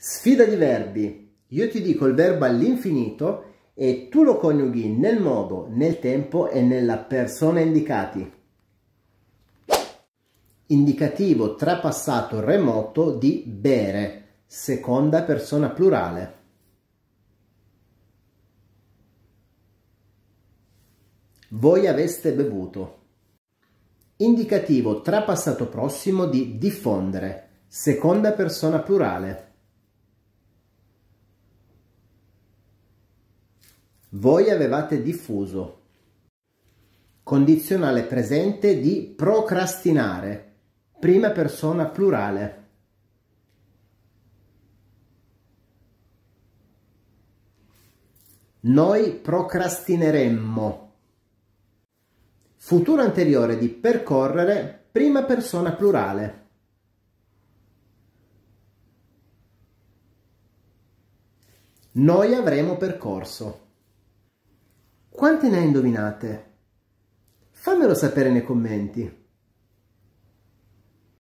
Sfida di verbi. Io ti dico il verbo all'infinito e tu lo coniughi nel modo, nel tempo e nella persona indicati. Indicativo trapassato remoto di bere, seconda persona plurale. Voi aveste bevuto. Indicativo trapassato prossimo di diffondere, seconda persona plurale. Voi avevate diffuso. Condizionale presente di procrastinare. Prima persona plurale. Noi procrastineremmo. Futuro anteriore di percorrere, prima persona plurale. Noi avremo percorso. Quante ne hai indovinate? Fammelo sapere nei commenti.